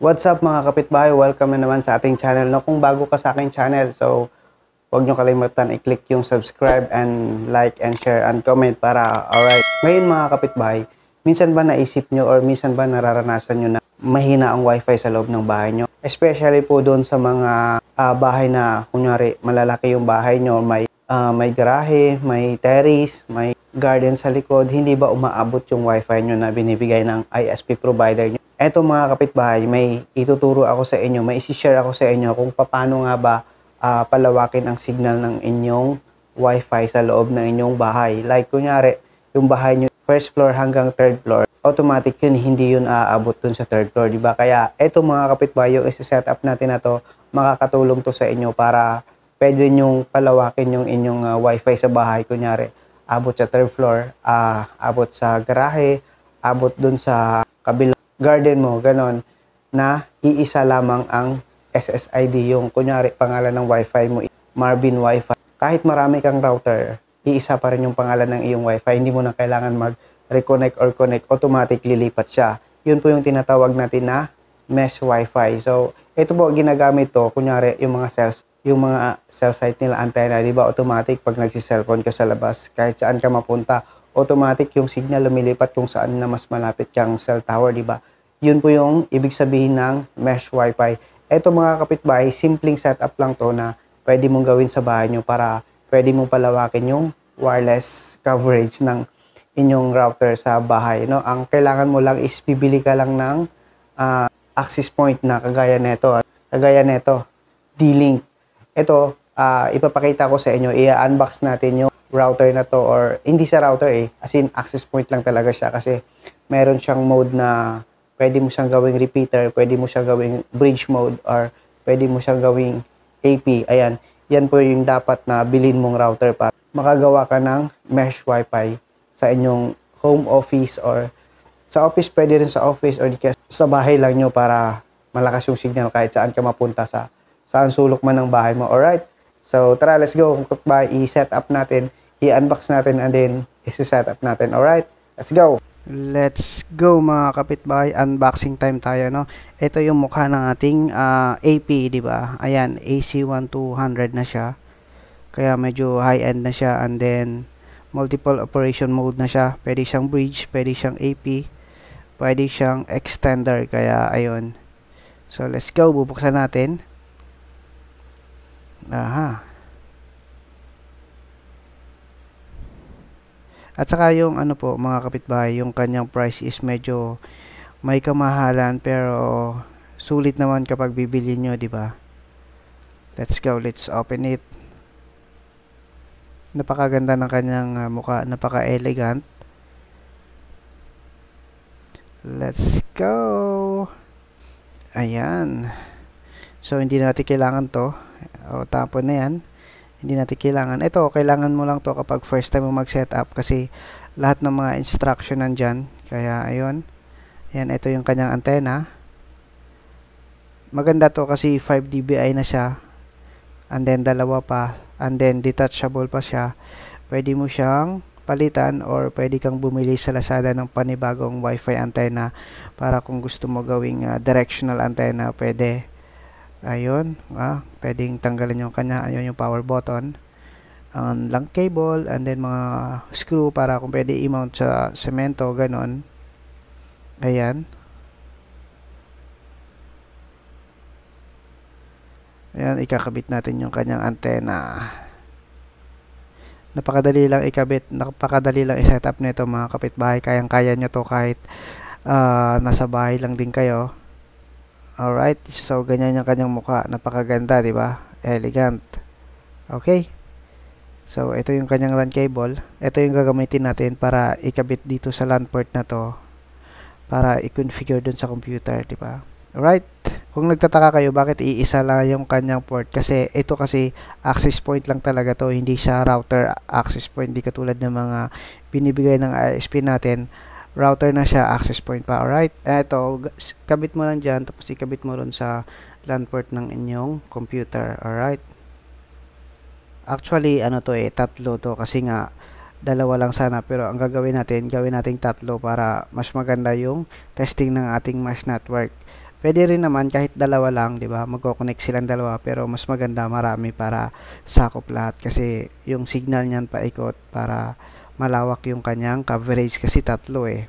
What's up mga kapitbahay? Welcome na naman sa ating channel. No, kung bago ka sa aking channel, so huwag nyo kalimutan i-click yung subscribe and like and share and comment para alright. Ngayon mga kapitbahay, minsan ba naisip nyo or minsan ba nararanasan nyo na mahina ang wifi sa loob ng bahay nyo? Especially po doon sa mga uh, bahay na kunyari malalaki yung bahay nyo, may, uh, may garahe, may terrace, may garden sa likod, hindi ba umaabot yung wifi nyo na binibigay ng ISP provider nyo? Eto mga kapitbahay, may ituturo ako sa inyo, may isi-share ako sa inyo kung paano nga ba uh, palawakin ang signal ng inyong wifi sa loob ng inyong bahay. Like kunyari, yung bahay nyo first floor hanggang third floor, automatic yun, hindi yun aabot dun sa third floor, di ba? Kaya eto mga kapitbahay, yung isi-set up natin na to, makakatulong to sa inyo para pwede nyong palawakin yung inyong uh, wifi sa bahay. Kunyari, abot sa third floor, uh, abot sa garahe, abot dun sa kabilang garden mo, ganon, na iisa lamang ang SSID, yung kunyari pangalan ng wifi mo, Marvin wifi. Kahit marami kang router, iisa pa rin yung pangalan ng iyong wifi, hindi mo na kailangan mag-reconnect or connect, automatic lilipat siya. Yun po yung tinatawag natin na mesh wifi. So, ito po ginagamit to, kunyari yung mga cells, yung mga cell site nila antenna, di ba automatic pag nagsi ka sa labas, kahit saan ka mapunta, automatic yung signal lumilipat kung saan na mas malapit kang cell tower, di ba? Yun po yung ibig sabihin ng mesh wifi. Ito mga kapitbahay, simpleng setup lang to na pwede mong gawin sa bahay nyo para pwede mong palawakin yung wireless coverage ng inyong router sa bahay. No? Ang kailangan mo lang is bibili ka lang ng uh, access point na kagaya nito. Ah, kagaya nito, D-Link. Ito, uh, ah, ipapakita ko sa inyo. I-unbox natin yung router na to or hindi sa router eh. As in, access point lang talaga siya kasi meron siyang mode na pwede mo siyang gawing repeater, pwede mo siyang gawing bridge mode, or pwede mo siyang gawing AP. Ayan, yan po yung dapat na bilhin mong router para makagawa ka ng mesh wifi sa inyong home office or sa office, pwede rin sa office or sa bahay lang nyo para malakas yung signal kahit saan ka mapunta sa saan sulok man ng bahay mo. Alright, so tara, let's go. Goodbye, i-set up natin, i-unbox natin and then i-set up natin. Alright, let's go. Let's go mga kapitbahay, unboxing time tayo no. Ito yung mukha ng ating uh, ah, AP, di ba? Ayan, AC1200 na siya. Kaya medyo high-end na siya and then multiple operation mode na siya. Pwede siyang bridge, pwede siyang AP, pwede siyang extender kaya ayun. So let's go, bubuksan natin. Aha, At saka yung ano po mga kapitbahay, yung kanyang price is medyo may kamahalan pero sulit naman kapag bibili nyo, di ba? Let's go, let's open it. Napakaganda ng kanyang ah, mukha, napaka-elegant. Let's go. Ayan. So, hindi natin kailangan to. O, tapon na yan hindi natin kailangan. Ito, kailangan mo lang to kapag first time mo mag-setup kasi lahat ng mga instruction nandyan. Kaya, ayun. Ayan, ito yung kanyang antena. Maganda to kasi 5 dBi na siya. And then, dalawa pa. And then, detachable pa siya. Pwede mo siyang palitan or pwede kang bumili sa Lazada ng panibagong Wi-Fi antenna para kung gusto mo gawing uh, directional antenna, pwede ayun ah, pwedeng tanggalin yung kanya ayun yung power button ang lang cable and then mga screw para kung pwede i-mount sa semento ganon ayan ayan ikakabit natin yung kanyang antena napakadali lang ikabit napakadali lang i-setup nito mga kapitbahay kayang kaya nyo to kahit uh, nasa bahay lang din kayo Alright, so ganyan yung kanyang mukha. Napakaganda, di ba? Elegant. Okay. So, ito yung kanyang LAN cable. Ito yung gagamitin natin para ikabit dito sa LAN port na to. Para i-configure dun sa computer, di ba? Alright. Kung nagtataka kayo, bakit iisa lang yung kanyang port? Kasi ito kasi access point lang talaga to. Hindi siya router access point. Hindi katulad ng mga binibigay ng ISP natin router na siya, access point pa, alright? Ito, kabit mo lang dyan, tapos ikabit mo ron sa LAN port ng inyong computer, alright? Actually, ano to eh, tatlo to kasi nga, dalawa lang sana pero ang gagawin natin, gawin natin tatlo para mas maganda yung testing ng ating mesh network. Pwede rin naman kahit dalawa lang, 'di ba? Magko-connect silang dalawa pero mas maganda marami para sakop lahat kasi yung signal niyan paikot para malawak yung kanyang coverage kasi tatlo eh.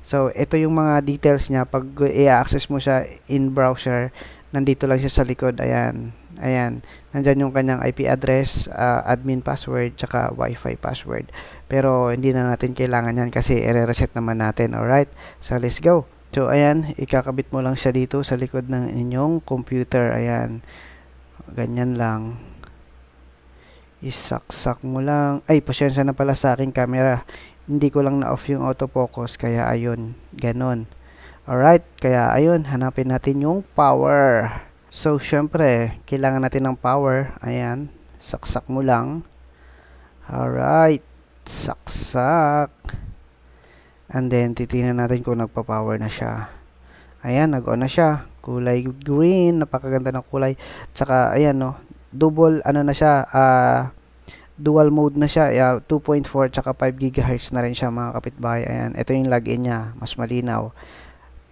So, ito yung mga details niya. Pag i-access mo siya in browser, nandito lang siya sa likod. Ayan. Ayan. Nandyan yung kanyang IP address, uh, admin password, tsaka wifi password. Pero, hindi na natin kailangan yan kasi i-reset naman natin. Alright? So, let's go. So, ayan. Ikakabit mo lang siya dito sa likod ng inyong computer. Ayan. Ganyan lang isaksak mo lang. Ay, pasensya na pala sa akin camera. Hindi ko lang na-off yung autofocus, kaya ayun, ganon. Alright, kaya ayun, hanapin natin yung power. So, syempre, kailangan natin ng power. Ayan, saksak mo lang. Alright, saksak. And then, titingnan natin kung nagpa-power na siya. Ayan, nag-on na siya. Kulay green, napakaganda ng kulay. Tsaka, ayan, no, double ano na siya uh, dual mode na siya uh, 2.4 tsaka 5 GHz na rin siya mga kapitbahay ayan ito yung login niya mas malinaw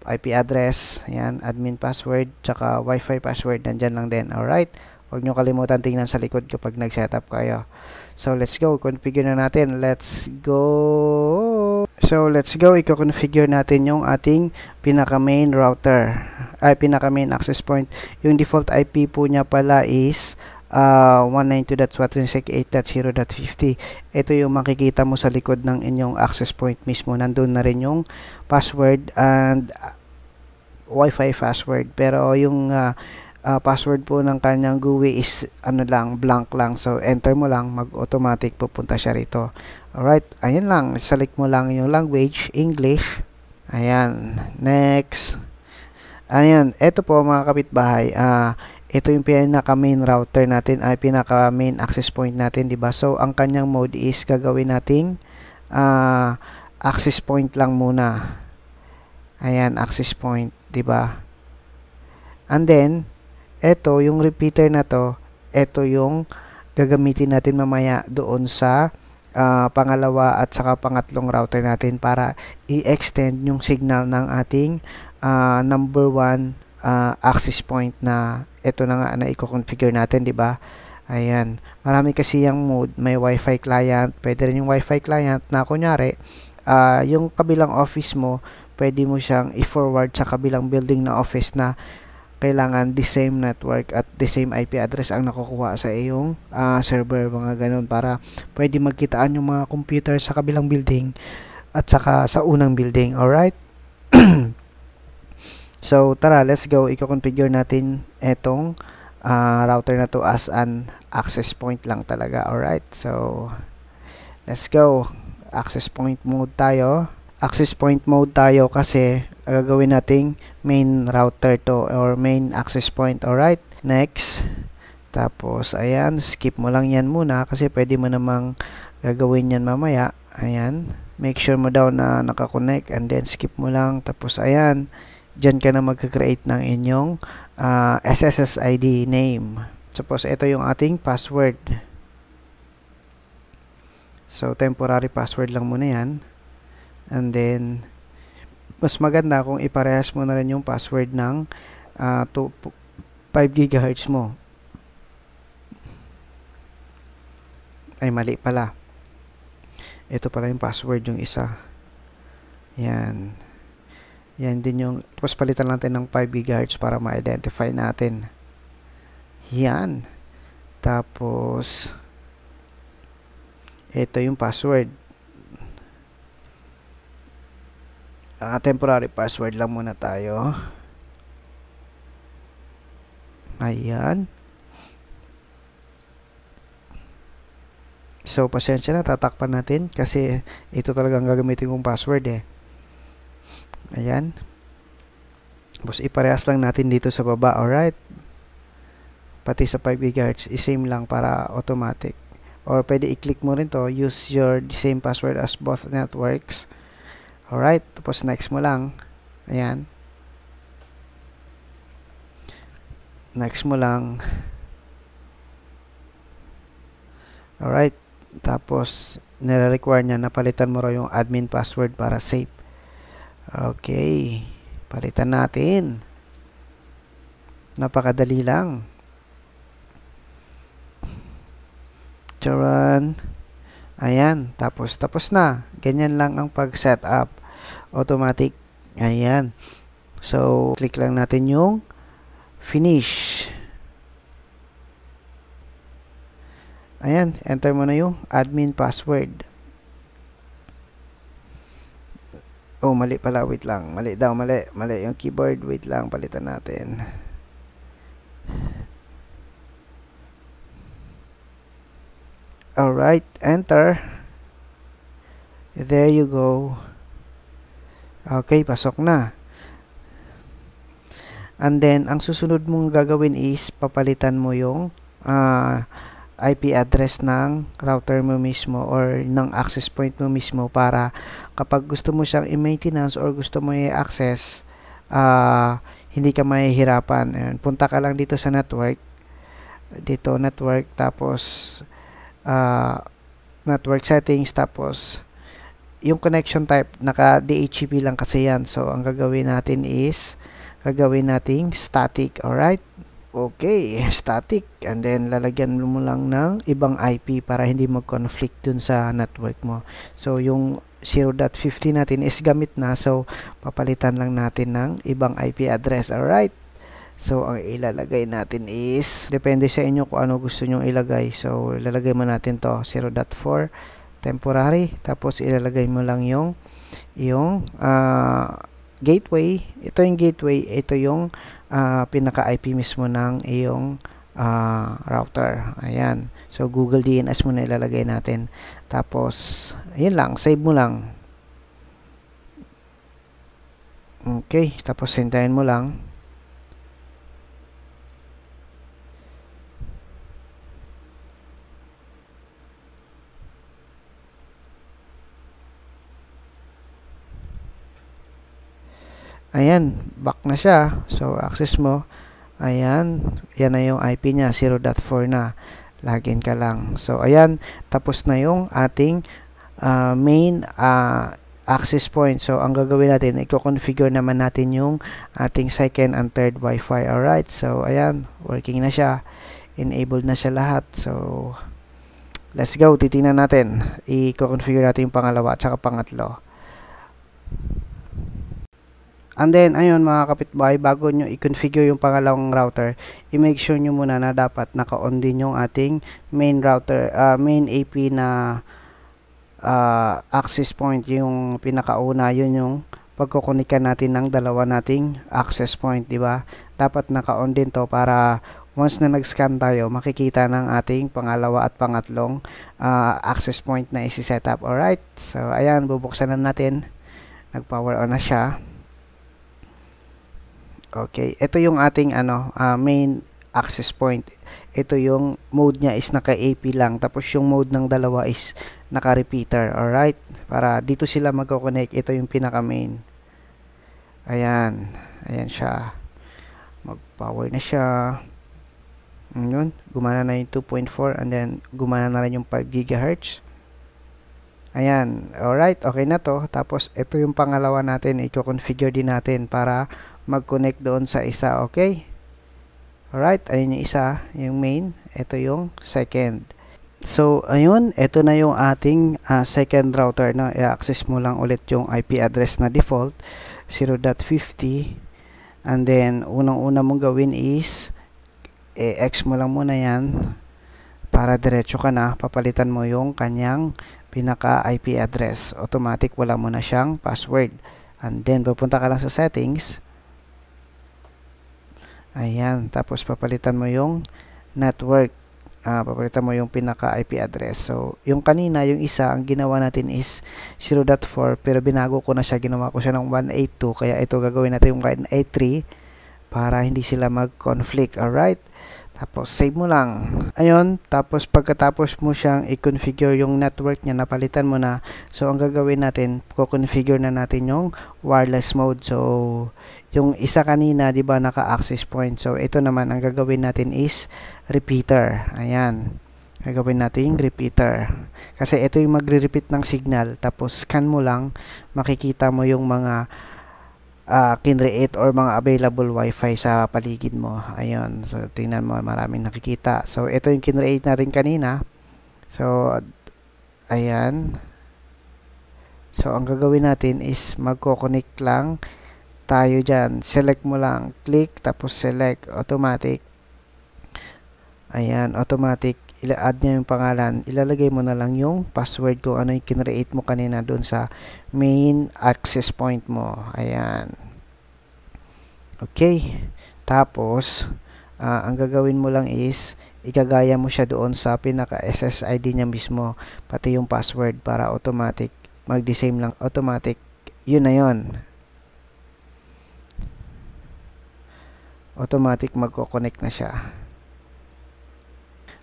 IP address ayan admin password tsaka wifi password nandyan lang din alright Huwag nyo kalimutan tingnan sa likod kapag nag-setup kayo. So, let's go. Configure na natin. Let's go. So, let's go. Iko-configure natin yung ating pinaka-main router. Ay, pinaka-main access point. Yung default IP po niya pala is uh, ah, 192.168.0.50 ito yung makikita mo sa likod ng inyong access point mismo nandun na rin yung password and ah, wifi password pero yung uh, uh, password po ng kanyang GUI is ano lang blank lang so enter mo lang mag automatic pupunta siya rito Alright, ayan lang. Select mo lang yung language, English. Ayan, next. Ayan, ito po mga kapitbahay. Uh, ah, ito yung pinaka main router natin ay pinaka main access point natin, di ba? So, ang kanyang mode is gagawin nating uh, access point lang muna. Ayan, access point, di ba? And then, ito, yung repeater na to, ito yung gagamitin natin mamaya doon sa uh, pangalawa at saka pangatlong router natin para i-extend yung signal ng ating uh, number 1 uh, ah, access point na ito na nga na i-configure natin, di ba? Ayan. Marami kasi yung mode. May Wi-Fi client. Pwede rin yung Wi-Fi client na kunyari, uh, yung kabilang office mo, pwede mo siyang i-forward sa kabilang building na office na kailangan the same network at the same IP address ang nakukuha sa iyong uh, server mga ganun para pwede magkitaan yung mga computer sa kabilang building at saka sa unang building alright so tara let's go i-configure natin itong uh, router na to as an access point lang talaga alright so let's go access point mode tayo access point mode tayo kasi gagawin nating main router to or main access point. Alright, next. Tapos, ayan, skip mo lang yan muna kasi pwede mo namang gagawin yan mamaya. Ayan, make sure mo daw na nakakonect and then skip mo lang. Tapos, ayan, dyan ka na magka-create ng inyong uh, ah, SSSID name. Tapos, ito yung ating password. So, temporary password lang muna yan. And then, mas maganda kung iparehas mo na rin yung password ng uh, to 5 GHz mo. Ay, mali pala. Ito pala yung password yung isa. Yan. Yan din yung, tapos palitan natin ng 5 GHz para ma-identify natin. Yan. Tapos, ito yung password. uh, temporary password lang muna tayo ayan so pasensya na tatakpan natin kasi ito talaga ang gagamitin kong password eh ayan tapos iparehas lang natin dito sa baba alright pati sa 5 GHz same lang para automatic or pwede i-click mo rin to use your same password as both networks Alright, tapos next mo lang. Ayan. Next mo lang. Alright, tapos nire-require niya na palitan mo raw yung admin password para safe. Okay, palitan natin. Napakadali lang. Charan. Ayan, tapos tapos na. Ganyan lang ang pag-set up. Automatic. Ayan. So, click lang natin yung finish. Ayan, enter mo na yung admin password. Oh, mali pala. Wait lang. Mali daw, mali. Mali yung keyboard. Wait lang, palitan natin. alright enter there you go okay pasok na and then ang susunod mong gagawin is papalitan mo yung uh, ah, IP address ng router mo mismo or ng access point mo mismo para kapag gusto mo siyang i-maintenance or gusto mo i-access uh, hindi ka mahihirapan. Ayun, punta ka lang dito sa network dito network tapos uh, network settings tapos yung connection type naka DHCP lang kasi yan so ang gagawin natin is gagawin nating static alright okay static and then lalagyan mo lang ng ibang IP para hindi mag-conflict dun sa network mo so yung 0.50 natin is gamit na so papalitan lang natin ng ibang IP address alright So, ang ilalagay natin is, depende sa inyo kung ano gusto nyong ilagay. So, ilalagay mo natin to 0.4 temporary. Tapos, ilalagay mo lang yung, yung uh, gateway. Ito yung gateway. Ito yung uh, ah, pinaka-IP mismo ng iyong uh, router. Ayan. So, Google DNS muna ilalagay natin. Tapos, yun lang. Save mo lang. Okay. Tapos, hintayin mo lang. Ayan, back na siya. So, access mo. Ayan, yan na yung IP niya, 0.4 na. Login ka lang. So, ayan, tapos na yung ating uh, main uh, access point. So, ang gagawin natin, i-configure naman natin yung ating second and third Wi-Fi. Alright, so, ayan, working na siya. Enabled na siya lahat. So, let's go, titingnan natin. I-configure natin yung pangalawa at saka pangatlo. And then, ayun mga kapitbahay, bago nyo i-configure yung pangalawang router, i-make sure nyo muna na dapat naka-on din yung ating main router, uh, main AP na uh, access point, yung pinakauna, yun yung pagkukunikan natin ng dalawa nating access point, di ba? Dapat naka-on din to para once na nag-scan tayo, makikita ng ating pangalawa at pangatlong uh, access point na isi-setup. Alright? So, ayan, bubuksan na natin. Nag-power on na siya. Okay, ito yung ating ano, uh, main access point. Ito yung mode niya is naka AP lang tapos yung mode ng dalawa is naka repeater. All right? Para dito sila magko-connect. Ito yung pinaka main. Ayan. Ayan siya. Mag-power na siya. Yun. Gumana na yung 2.4 and then gumana na rin yung 5 GHz. Ayan. Alright. Okay na to. Tapos, ito yung pangalawa natin. Iko-configure din natin para mag-connect doon sa isa, okay? Alright, ayun yung isa, yung main, ito yung second. So, ayun, ito na yung ating uh, second router. No? I-access mo lang ulit yung IP address na default, 0.50. And then, unang-una mong gawin is, i-X mo lang muna yan para diretso ka na, papalitan mo yung kanyang pinaka IP address. Automatic, wala mo na siyang password. And then, pupunta ka lang sa settings. Ayan, tapos papalitan mo yung network. Uh, papalitan mo yung pinaka IP address. So, yung kanina, yung isa, ang ginawa natin is 0.4 pero binago ko na siya. Ginawa ko siya ng 182 kaya ito gagawin natin yung 183 para hindi sila mag-conflict, alright? Tapos, save mo lang. Ayun, tapos pagkatapos mo siyang i-configure yung network niya, napalitan mo na. So, ang gagawin natin, ko na natin yung wireless mode. So, yung isa kanina, di ba, naka-access point. So, ito naman, ang gagawin natin is repeater. Ayan. Gagawin natin yung repeater. Kasi ito yung magre-repeat ng signal. Tapos, scan mo lang, makikita mo yung mga uh, kinreate or mga available wifi sa paligid mo. Ayun. So, tingnan mo, maraming nakikita. So, ito yung kinreate natin kanina. So, ayan. So, ang gagawin natin is magko-connect lang tayo dyan. Select mo lang. Click, tapos select. Automatic. Ayan, automatic ila-add niya yung pangalan, ilalagay mo na lang yung password kung ano yung kinreate mo kanina doon sa main access point mo. Ayan. Okay. Tapos, uh, ang gagawin mo lang is, ikagaya mo siya doon sa pinaka-SSID niya mismo, pati yung password para automatic, mag-the same lang, automatic. Yun na yun. Automatic magko-connect na siya.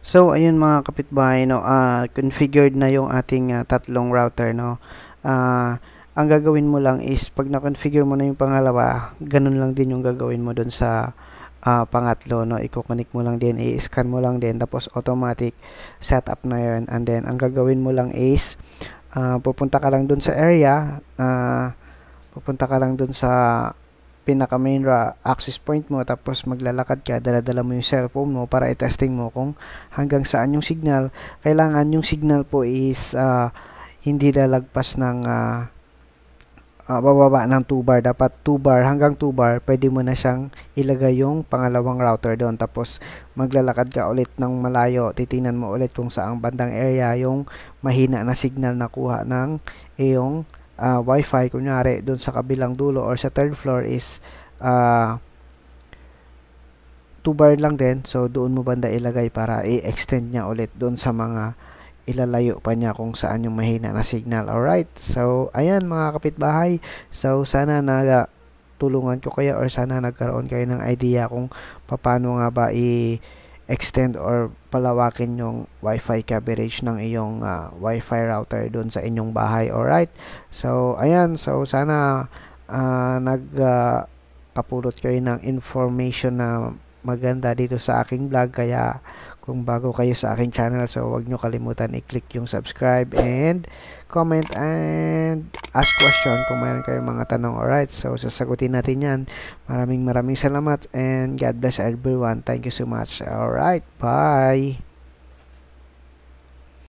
So ayun mga kapitbahay no, uh, configured na yung ating uh, tatlong router no. Uh, ang gagawin mo lang is pag na-configure mo na yung pangalawa, ganun lang din yung gagawin mo doon sa uh, pangatlo no. Iko-connect mo lang din, i-scan mo lang din tapos automatic setup na yun. And then ang gagawin mo lang is uh, pupunta ka lang doon sa area, uh, pupunta ka lang doon sa pinaka main ra access point mo tapos maglalakad ka dala-dala mo yung cellphone mo para i-testing mo kung hanggang saan yung signal kailangan yung signal po is uh, hindi lalagpas ng uh, uh, bababa ng 2 bar dapat 2 bar hanggang 2 bar pwede mo na siyang ilagay yung pangalawang router doon tapos maglalakad ka ulit ng malayo titingnan mo ulit kung saang bandang area yung mahina na signal na kuha ng iyong eh, uh, wifi kunyari doon sa kabilang dulo or sa third floor is uh, two bar lang din so doon mo banda ilagay para i-extend niya ulit doon sa mga ilalayo pa niya kung saan yung mahina na signal alright so ayan mga kapitbahay so sana naga tulungan ko kayo or sana nagkaroon kayo ng idea kung paano nga ba i-extend or palawakin yung wifi coverage ng iyong uh, ah, wi router doon sa inyong bahay. Alright? So, ayan. So, sana uh, nag uh, ah, apulot kayo ng information na maganda dito sa aking vlog. Kaya, kung bago kayo sa aking channel, so wag nyo kalimutan i-click yung subscribe and comment and ask question kung mayroon kayong mga tanong. Alright, so sasagutin natin yan. Maraming maraming salamat and God bless everyone. Thank you so much. Alright, bye!